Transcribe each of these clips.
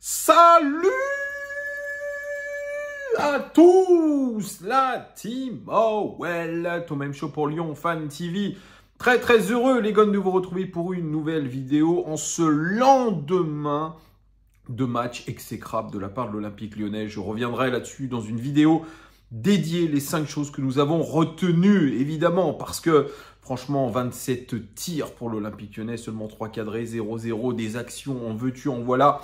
Salut à tous la team oh well tout même show pour Lyon Fan TV. Très très heureux les gars de vous retrouver pour une nouvelle vidéo en ce lendemain de match exécrable de la part de l'Olympique lyonnais. Je reviendrai là-dessus dans une vidéo dédiée les 5 choses que nous avons retenues évidemment parce que Franchement, 27 tirs pour l'Olympique lyonnais, seulement 3 cadrés, 0-0, des actions, on veut, tu en voilà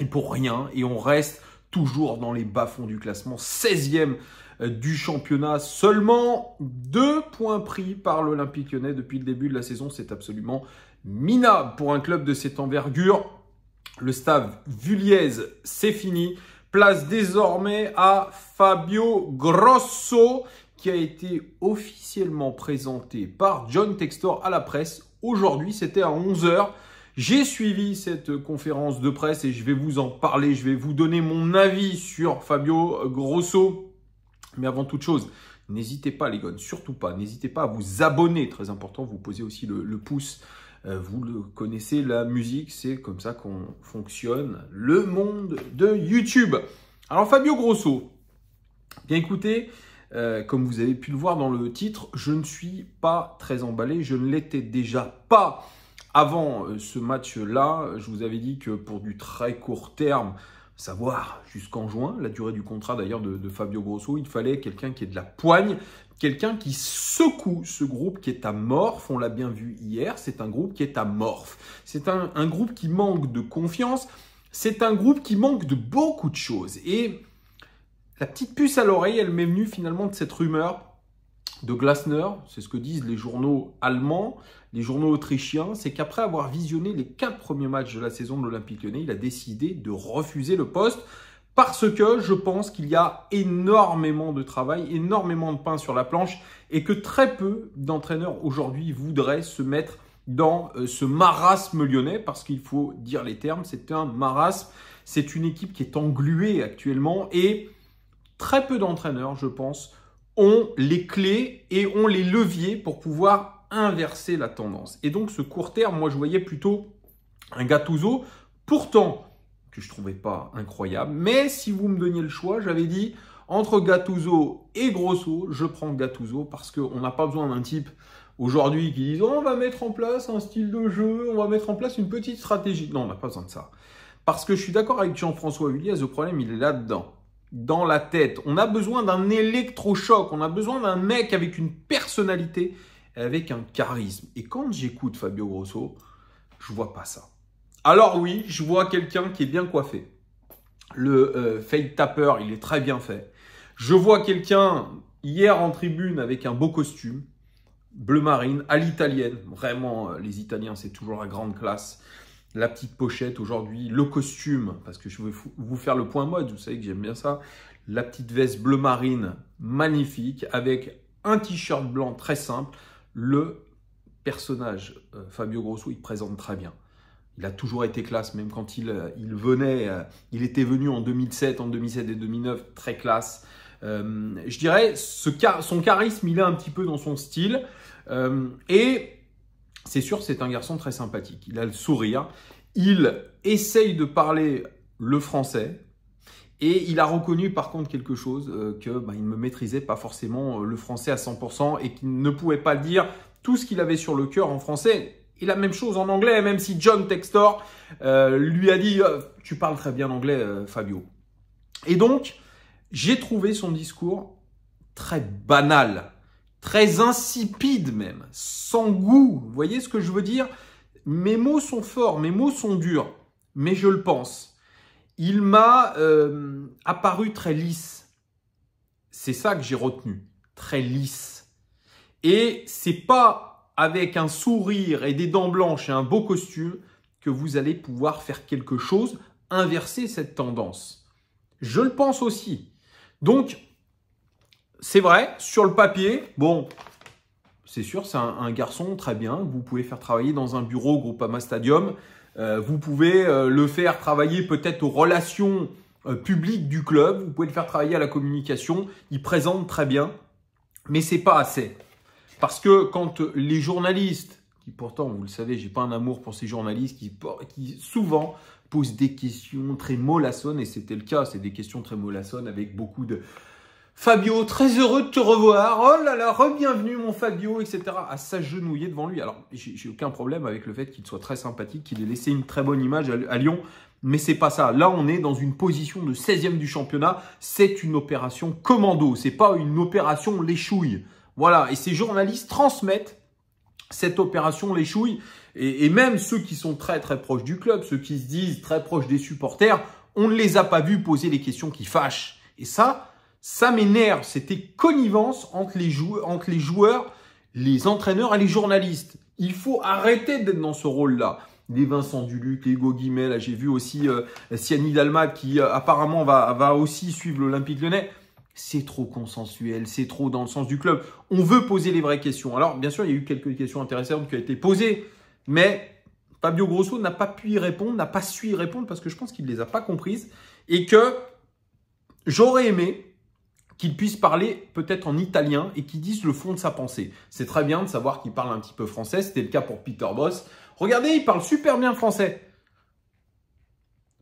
et pour rien. Et on reste toujours dans les bas-fonds du classement, 16e euh, du championnat. Seulement deux points pris par l'Olympique lyonnais depuis le début de la saison. C'est absolument minable pour un club de cette envergure. Le staff Vulliez, c'est fini. Place désormais à Fabio Grosso, qui a été officiellement présenté par John Textor à la presse. Aujourd'hui, c'était à 11h. J'ai suivi cette conférence de presse et je vais vous en parler. Je vais vous donner mon avis sur Fabio Grosso. Mais avant toute chose, n'hésitez pas les gars, surtout pas, n'hésitez pas à vous abonner. Très important, vous posez aussi le, pouce euh, vous le connaissez, la musique, c'est comme ça qu'on fonctionne le monde de YouTube. Alors Fabio Grosso, bien écoutez, euh, comme vous avez pu le voir dans le titre, je ne suis pas très emballé, je ne l'étais déjà pas avant euh, ce match-là, je vous avais dit que pour du très court terme, savoir jusqu'en juin, la durée du contrat d'ailleurs de, Fabio Grosso, il fallait quelqu'un qui ait de la poigne, quelqu'un qui secoue ce groupe qui est amorphe, on l'a bien vu hier, c'est un groupe qui est amorphe, c'est un, un groupe qui manque de confiance, c'est un groupe qui manque de beaucoup de choses. Et la petite puce à l'oreille, elle m'est venue finalement de cette rumeur de Glasner, c'est ce que disent les journaux allemands, les journaux autrichiens, c'est qu'après avoir visionné les quatre premiers matchs de la saison de l'Olympique lyonnais, il a décidé de refuser le poste parce que je pense qu'il y a énormément de travail, énormément de pain sur la planche et que très peu d'entraîneurs aujourd'hui voudraient se mettre dans euh, ce marasme lyonnais, parce qu'il faut dire les termes, c'est un marasme, c'est une équipe qui est engluée actuellement et très peu d'entraîneurs, je pense, ont les clés et ont les leviers pour pouvoir inverser la tendance. Et donc ce court terme, moi je voyais plutôt un Gattuso, pourtant que je trouvais pas incroyable, mais si vous me donniez le choix, j'avais dit entre Gattuso et Grosso, je prends Gattuso parce qu'on n'a pas besoin d'un type aujourd'hui qui dise on va mettre en place un style de jeu, on va mettre en place une petite stratégie. Non, on n'a pas besoin de ça. Parce que je suis d'accord avec Jean-François Huliez, le problème il est là-dedans dans la tête. On a besoin d'un électrochoc, on a besoin d'un mec avec une personnalité, avec un charisme. Et quand j'écoute Fabio Grosso, je vois pas ça. Alors oui, je vois quelqu'un qui est bien coiffé. Le euh, fake tapper, il est très bien fait. Je vois quelqu'un hier en tribune avec un beau costume, bleu marine, à l'italienne. Vraiment, euh, les Italiens, c'est toujours la grande classe la petite pochette aujourd'hui, le costume, parce que je vais vous faire le point mode, vous savez que j'aime bien ça, la petite veste bleu marine, magnifique, avec un t-shirt blanc très simple, le personnage, euh, Fabio Grosso, il présente très bien. Il a toujours été classe, même quand il, euh, il venait, euh, il était venu en 2007, en 2007 et 2009, très classe. je dirais, son charisme, il est un petit peu dans son style. et c'est sûr, c'est un garçon très sympathique. Il a le sourire. Il essaye de parler le français. Et il a reconnu par contre quelque chose euh, que bah, il ne maîtrisait pas forcément euh, le français à 100% et qu'il ne pouvait pas dire tout ce qu'il avait sur le cœur en français. Et la même chose en anglais, même si John Textor euh, lui a dit Tu parles très bien anglais, Fabio. Et donc, j'ai trouvé son discours très banal très insipide même, sans goût. Vous voyez ce que je veux dire Mes mots sont forts, mes mots sont durs, mais je le pense. Il m'a euh, apparu très lisse. C'est ça que j'ai retenu, très lisse. Et c'est pas avec un sourire et des dents blanches et un beau costume que vous allez pouvoir faire quelque chose, inverser cette tendance. Je le pense aussi. Donc, c'est vrai, sur le papier, bon, c'est sûr, c'est un, garçon très bien. Vous pouvez faire travailler dans un bureau Groupama Stadium. Euh, vous pouvez euh, le faire travailler peut-être aux relations euh, publiques du club. Vous pouvez le faire travailler à la communication. Il présente très bien, mais c'est pas assez. Parce que quand les journalistes, qui pourtant, vous le savez, j'ai pas un amour pour ces journalistes qui, qui souvent posent des questions très mollassonnes, et c'était le cas, c'est des questions très mollassonnes avec beaucoup de, Fabio, très heureux de te revoir. Oh là là, bienvenue mon Fabio, etc. À s'agenouiller devant lui. Alors, j'ai aucun problème avec le fait qu'il soit très sympathique, qu'il ait laissé une très bonne image à, Lyon. Mais c'est pas ça. Là, on est dans une position de 16e du championnat. C'est une opération commando. C'est pas une opération l'échouille. Voilà. Et ces journalistes transmettent cette opération l'échouille. Et, et même ceux qui sont très très proches du club, ceux qui se disent très proches des supporters, on ne les a pas vus poser les questions qui fâchent. Et ça, ça m'énerve, c'était connivence entre les, entre les joueurs, les entraîneurs et les journalistes. Il faut arrêter d'être dans ce rôle-là les Vincent Duluc, les Hugo là j'ai vu aussi euh, Siani Dalma qui euh, apparemment va, va aussi suivre l'Olympique lyonnais. C'est trop consensuel, c'est trop dans le sens du club. On veut poser les vraies questions. Alors bien sûr, il y a eu quelques questions intéressantes qui ont été posées, mais Fabio Grosso n'a pas pu y répondre, n'a pas su y répondre parce que je pense qu'il ne les a pas comprises et que j'aurais aimé qu'il puisse parler peut-être en italien et qu'il dise le fond de sa pensée. C'est très bien de savoir qu'il parle un petit peu français, c'était le cas pour Peter Boss. Regardez, il parle super bien français.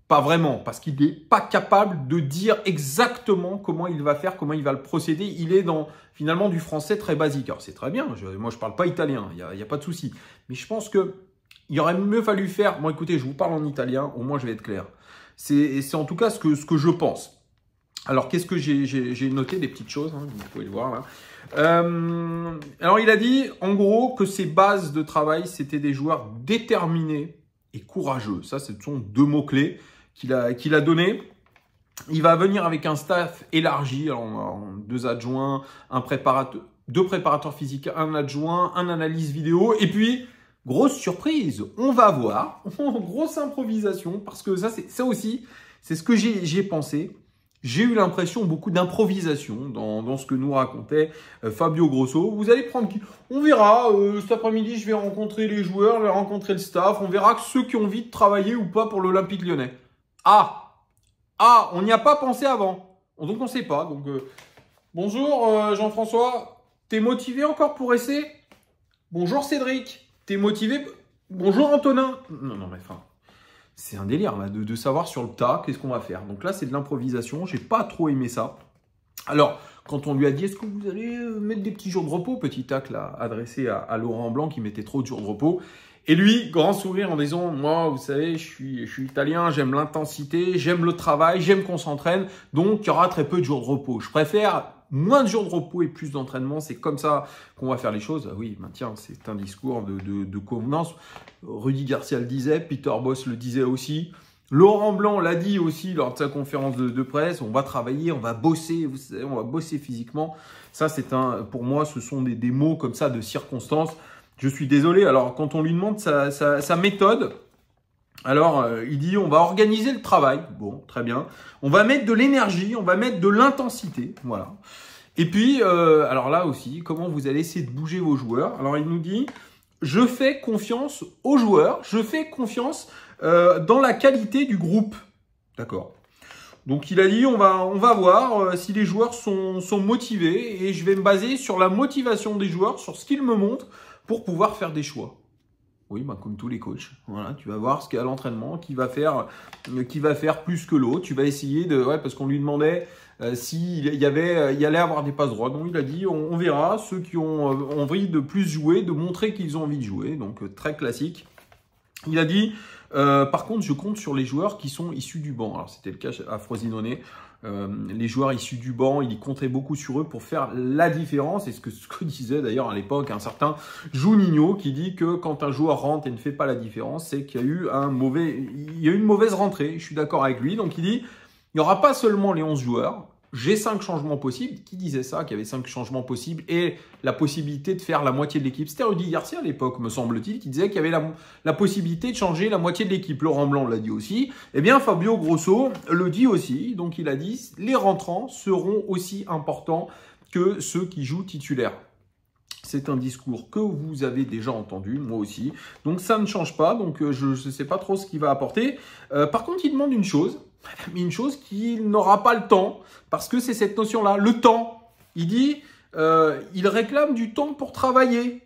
Pas vraiment, parce qu'il n'est pas capable de dire exactement comment il va faire, comment il va le procéder. Il est dans finalement du français très basique. Alors c'est très bien, moi je ne parle pas italien, il n'y a, pas de souci. Mais je pense qu'il aurait mieux fallu faire. Bon, écoutez, je vous parle en italien, au moins je vais être clair. C'est en tout cas ce que je pense. Alors, qu'est-ce que j'ai noté des petites choses, hein, vous pouvez le voir là. Euh, alors, il a dit en gros que ses bases de travail, c'était des joueurs déterminés et courageux. Ça, ce sont deux mots-clés qu'il a, qu'il a donnés. Il va venir avec un staff élargi, alors, deux adjoints, un préparateur, deux préparateurs physiques, un adjoint, un analyse vidéo, et puis grosse surprise, on va voir, grosse improvisation, parce que ça, c'est ça aussi, c'est ce que j'ai pensé j'ai eu l'impression beaucoup d'improvisation dans, ce que nous racontait euh, Fabio Grosso. Vous allez prendre qui On verra, euh, cet après-midi je vais rencontrer les joueurs, je vais rencontrer le staff, on verra ceux qui ont envie de travailler ou pas pour l'Olympique lyonnais. Ah Ah, on n'y a pas pensé avant. Donc on ne sait pas. Donc euh, Bonjour Jean-François, t'es motivé encore pour essayer Bonjour Cédric, t'es motivé Bonjour Antonin. Non, non, mais enfin c'est un délire hein, de, savoir sur le tas qu'est-ce qu'on va faire. Donc là, c'est de l'improvisation. J'ai pas trop aimé ça. Alors, quand on lui a dit est-ce que vous allez euh, mettre des petits jours de repos, petit là, adressé à, Laurent Blanc qui mettait trop de jours de repos. Et lui, grand sourire en disant moi, vous savez, je suis, je suis italien, j'aime l'intensité, j'aime le travail, j'aime qu'on s'entraîne, donc il y aura très peu de jours de repos. Je préfère moins de jours de repos et plus d'entraînement. C'est comme ça qu'on va faire les choses. Ah oui, ben tiens, c'est un discours de, de, de, convenance. Rudy Garcia le disait, Peter Boss le disait aussi. Laurent Blanc l'a dit aussi lors de sa conférence de, presse, on va travailler, on va bosser, vous savez, on va bosser physiquement. Ça, c'est un, pour moi, ce sont des, des mots comme ça de circonstance. Je suis désolé. Alors, quand on lui demande sa, sa, sa méthode, alors, euh, il dit, on va organiser le travail. Bon, très bien. On va mettre de l'énergie, on va mettre de l'intensité. Voilà. Et puis, euh, alors là aussi, comment vous allez essayer de bouger vos joueurs Alors, il nous dit, je fais confiance aux joueurs, je fais confiance euh, dans la qualité du groupe. D'accord. Donc, il a dit, on va, on va voir si les joueurs sont, sont motivés et je vais me baser sur la motivation des joueurs, sur ce qu'ils me montrent pour pouvoir faire des choix. Bah, comme tous les coachs. Voilà, tu vas voir ce qu'il y a à l'entraînement, qui va faire, euh, qui va faire plus que l'autre. Tu vas essayer de, parce qu'on lui demandait euh, s'il y avait, euh, il allait avoir des passes droits. Donc il a dit, on, verra ceux qui ont envie de plus jouer, de montrer qu'ils ont envie de jouer. Donc très classique. Il a dit, par contre, je compte sur les joueurs qui sont issus du banc. Alors c'était le cas à Frosinone. Euh, les joueurs issus du banc, il comptait beaucoup sur eux pour faire la différence. Et ce que, ce que disait d'ailleurs à l'époque un certain Juninho qui dit que quand un joueur rentre et ne fait pas la différence, c'est qu'il y a eu un mauvais, il y a eu une mauvaise rentrée. Je suis d'accord avec lui. Donc il dit, il n'y aura pas seulement les 11 joueurs, j'ai cinq changements possibles. Qui disait ça, qu'il y avait cinq changements possibles et la possibilité de faire la moitié de l'équipe C'était Rudy Garcia à l'époque, me semble-t-il, qui disait qu'il y avait la, possibilité de changer la moitié de l'équipe. Laurent Blanc l'a dit aussi. Eh bien, Fabio Grosso le dit aussi. Donc, il a dit les rentrants seront aussi importants que ceux qui jouent titulaires. C'est un discours que vous avez déjà entendu, moi aussi. Donc ça ne change pas, donc euh, je ne sais pas trop ce qu'il va apporter. Euh, par contre, il demande une chose, une chose qu'il n'aura pas le temps, parce que c'est cette notion-là, le temps. Il dit, euh, il réclame du temps pour travailler.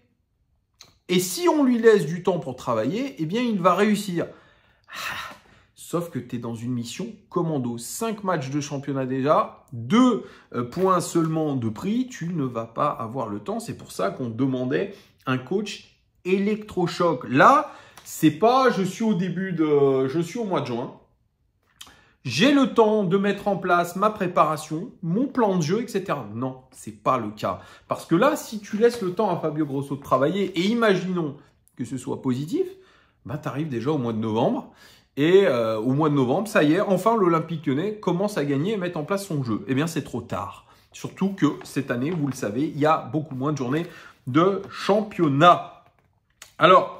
Et si on lui laisse du temps pour travailler, eh bien, il va réussir. Ah, sauf que tu es dans une mission commando. 5 matchs de championnat déjà, deux euh, points seulement de prix, tu ne vas pas avoir le temps. C'est pour ça qu'on demandait un coach électrochoc. Là, c'est pas je suis au début de je suis au mois de juin j'ai le temps de mettre en place ma préparation, mon plan de jeu, etc. Non, c'est pas le cas. Parce que là, si tu laisses le temps à Fabio Grosso de travailler, et imaginons que ce soit positif, bah, tu arrives déjà au mois de novembre. Et euh, au mois de novembre, ça y est, enfin l'Olympique lyonnais commence à gagner et mettre en place son jeu. Eh bien, c'est trop tard. Surtout que cette année, vous le savez, il y a beaucoup moins de journées de championnat. Alors,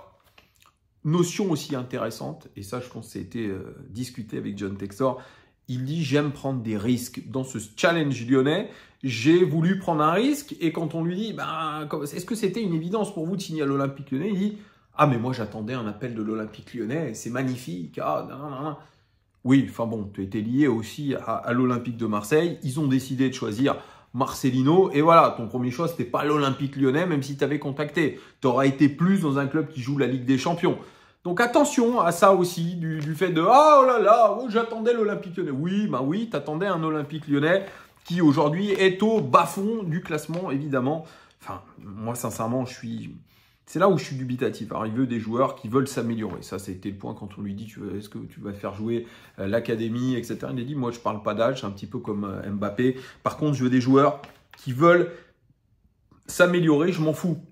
Notion aussi intéressante, et ça je pense que été euh, discuté avec John Texor, il dit j'aime prendre des risques. Dans ce challenge lyonnais, j'ai voulu prendre un risque et quand on lui dit bah, est-ce que c'était une évidence pour vous de signer à l'Olympique lyonnais, il dit ah mais moi j'attendais un appel de l'Olympique lyonnais, c'est magnifique. Ah, oui, enfin bon, tu étais lié aussi à l'Olympique de Marseille, ils ont décidé de choisir Marcelino. Et voilà, ton premier choix, c'était pas l'Olympique lyonnais, même si tu avais contacté. Tu aurais été plus dans un club qui joue la Ligue des Champions. Donc attention à ça aussi, du, fait de ah, oh là là, oh, j'attendais l'Olympique lyonnais. Oui, bah oui, t'attendais un Olympique lyonnais qui aujourd'hui est au bas fond du classement, évidemment. Enfin, moi sincèrement, je suis. C'est là où je suis dubitatif. Alors, il veut des joueurs qui veulent s'améliorer. Ça, c'était le point quand on lui dit est-ce que tu vas faire jouer euh, l'académie, etc. Il a dit moi, je ne parle pas d'âge, un petit peu comme euh, Mbappé. Par contre, je veux des joueurs qui veulent s'améliorer, je m'en fous.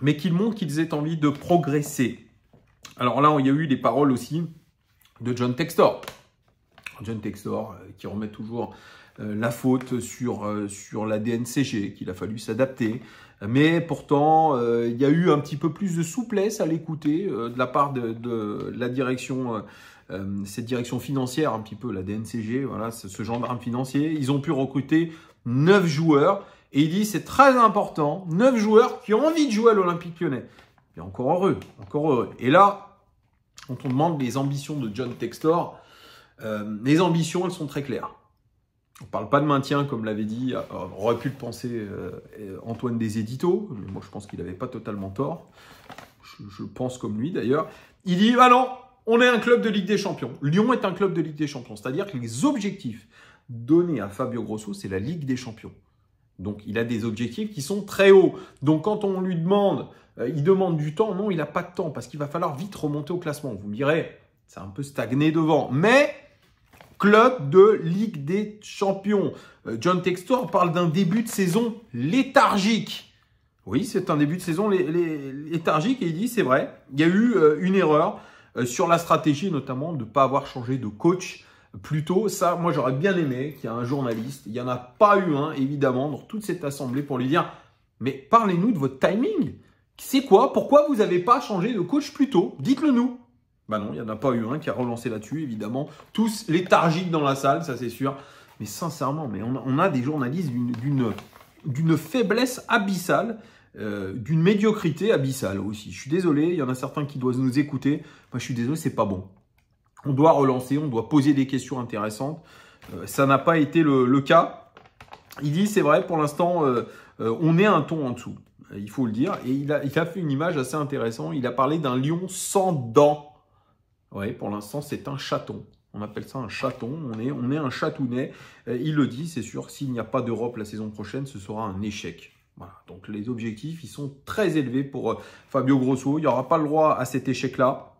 Mais qu'ils montrent qu'ils aient envie de progresser. Alors là, il y a eu des paroles aussi de John Textor. John Textor, euh, qui remet toujours euh, la faute sur, euh, sur la DNCG, qu'il a fallu s'adapter. Mais pourtant, euh, il y a eu un petit peu plus de souplesse à l'écouter de la part de, la direction cette direction financière, un petit peu la DNCG, voilà, ce gendarme financier, ils ont pu recruter neuf joueurs. Et il dit, c'est très important, neuf joueurs qui ont envie de jouer à l'Olympique lyonnais. Et encore heureux, encore heureux. Et là, quand on demande les ambitions de John Textor, les ambitions, elles sont très claires. On ne parle pas de maintien, comme l'avait dit, euh, on aurait pu le penser euh, Antoine des Éditos, mais moi je pense qu'il n'avait pas totalement tort. Je, pense comme lui d'ailleurs. Il dit Ah on est un club de Ligue des Champions. Lyon est un club de Ligue des Champions. C'est-à-dire que les objectifs donnés à Fabio Grosso, c'est la Ligue des Champions. Donc il a des objectifs qui sont très hauts. Donc quand on lui demande, euh, il demande du temps, non, il n'a pas de temps parce qu'il va falloir vite remonter au classement. Vous me direz, c'est un peu stagné devant. Mais club de Ligue des Champions. Euh, John Textor parle d'un début de saison léthargique. Oui, c'est un début de saison léthargique et il dit c'est vrai, il y a eu euh, une erreur euh, sur la stratégie notamment de ne pas avoir changé de coach plus tôt. Ça, moi j'aurais bien aimé qu'il y ait un journaliste, il n'y en a pas eu un évidemment dans toute cette assemblée pour lui dire mais parlez-nous de votre timing. C'est quoi Pourquoi vous n'avez pas changé de coach plus tôt Dites-le nous. Bah non, il n'y en a pas eu un qui a relancé là-dessus, évidemment. Tous léthargiques dans la salle, ça c'est sûr. Mais sincèrement, mais on, a, des journalistes d'une faiblesse abyssale. Euh, d'une médiocrité abyssale aussi. Je suis désolé, il y en a certains qui doivent nous écouter. Moi, je suis désolé, c'est pas bon. On doit relancer, on doit poser des questions intéressantes. Euh, ça n'a pas été le, cas. Il dit, c'est vrai, pour l'instant, euh, on est un ton en dessous. Il faut le dire. Et il a fait une image assez intéressante. Il a parlé d'un lion sans dents pour l'instant, c'est un chaton. On appelle ça un chaton, on est, on est un chatounet. Euh, il le dit, c'est sûr, s'il n'y a pas d'Europe la saison prochaine, ce sera un échec. Voilà, donc les objectifs, ils sont très élevés pour euh, Fabio Grosso. Il n'y aura pas le droit à cet échec-là.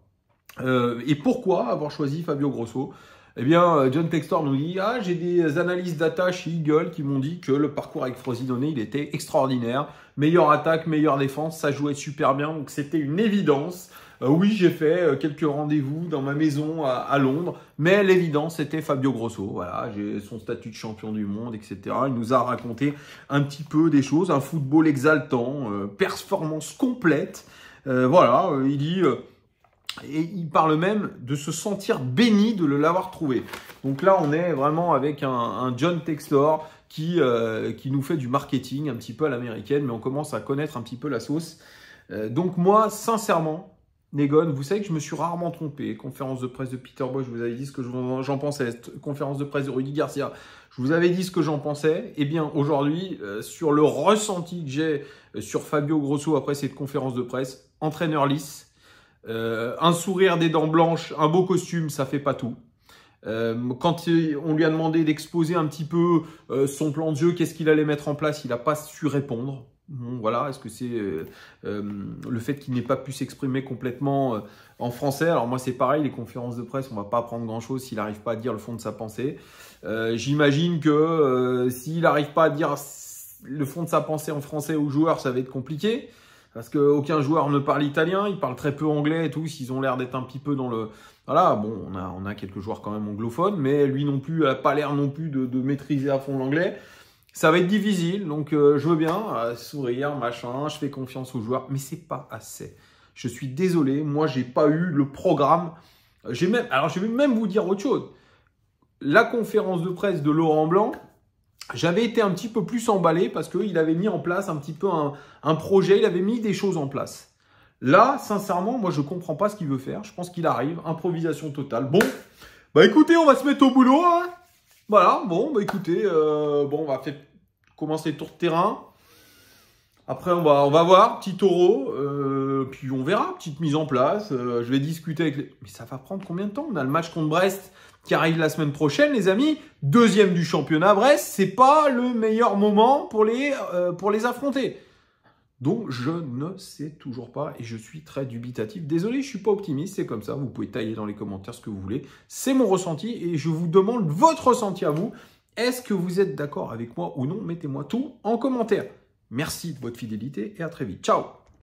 Euh, et pourquoi avoir choisi Fabio Grosso eh bien, John Textor nous dit Ah, j'ai des analyses data chez Eagle qui m'ont dit que le parcours avec Frosinone, il était extraordinaire. Meilleure attaque, meilleure défense, ça jouait super bien, donc c'était une évidence. Euh, oui, j'ai fait euh, quelques rendez-vous dans ma maison à, Londres, mais l'évidence, c'était Fabio Grosso. Voilà, j'ai son statut de champion du monde, etc. Il nous a raconté un petit peu des choses, un football exaltant, euh, performance complète. voilà, il dit... Et il parle même de se sentir béni de l'avoir trouvé. Donc là, on est vraiment avec un, John Textor qui, qui nous fait du marketing un petit peu à l'américaine, mais on commence à connaître un petit peu la sauce. donc moi, sincèrement, Négon, vous savez que je me suis rarement trompé. Conférence de presse de Peter Bosch, je vous avais dit ce que j'en pensais. Conférence de presse de Rudy Garcia, je vous avais dit ce que j'en pensais. Eh bien, aujourd'hui, euh, sur le ressenti que j'ai euh, sur Fabio Grosso après cette conférence de presse, entraîneur lisse, euh, un sourire des dents blanches, un beau costume, ça fait pas tout. quand on lui a demandé d'exposer un petit peu son plan de jeu, qu'est-ce qu'il allait mettre en place, il n'a pas su répondre. Bon, voilà, est-ce que c'est euh, euh, le fait qu'il n'ait pas pu s'exprimer complètement euh, en français Alors moi c'est pareil, les conférences de presse, on va pas apprendre grand-chose s'il n'arrive pas à dire le fond de sa pensée. J'imagine que s'il n'arrive pas à dire le fond de sa pensée en français aux joueurs, ça va être compliqué. Parce qu'aucun joueur ne parle italien, il parle très peu anglais et tout, ils ont l'air d'être un petit peu dans le... Voilà, bon, on a, on a quelques joueurs quand même anglophones, mais lui non plus n'a pas l'air non plus de maîtriser à fond l'anglais. Ça va être difficile, donc euh, je veux bien euh, sourire, machin, je fais confiance aux joueurs, mais c'est pas assez. Je suis désolé, moi j'ai pas eu le programme. J'ai même, alors je vais même vous dire autre chose. La conférence de presse de Laurent Blanc, j'avais été un petit peu plus emballé parce qu'il avait mis en place un petit peu un, projet, il avait mis des choses en place. Là, sincèrement, moi je comprends pas ce qu'il veut faire. Je pense qu'il arrive, improvisation totale. Bon, bah écoutez, on va se mettre au boulot. Hein voilà, bon, bah écoutez, euh, bon, on va faire, commencer le tour de terrain. Après, on va, on va voir, petit taureau, euh, puis on verra, petite mise en place. Euh, je vais discuter avec les... Mais ça va prendre combien de temps On a le match contre Brest qui arrive la semaine prochaine, les amis. Deuxième du championnat, Brest, c'est pas le meilleur moment pour les, pour les affronter. Donc je ne sais toujours pas et je suis très dubitatif. Désolé, je suis pas optimiste, c'est comme ça, vous pouvez tailler dans les commentaires ce que vous voulez. C'est mon ressenti et je vous demande votre ressenti à vous. Est-ce que vous êtes d'accord avec moi ou non Mettez-moi tout en commentaire. Merci de votre fidélité et à très vite. Ciao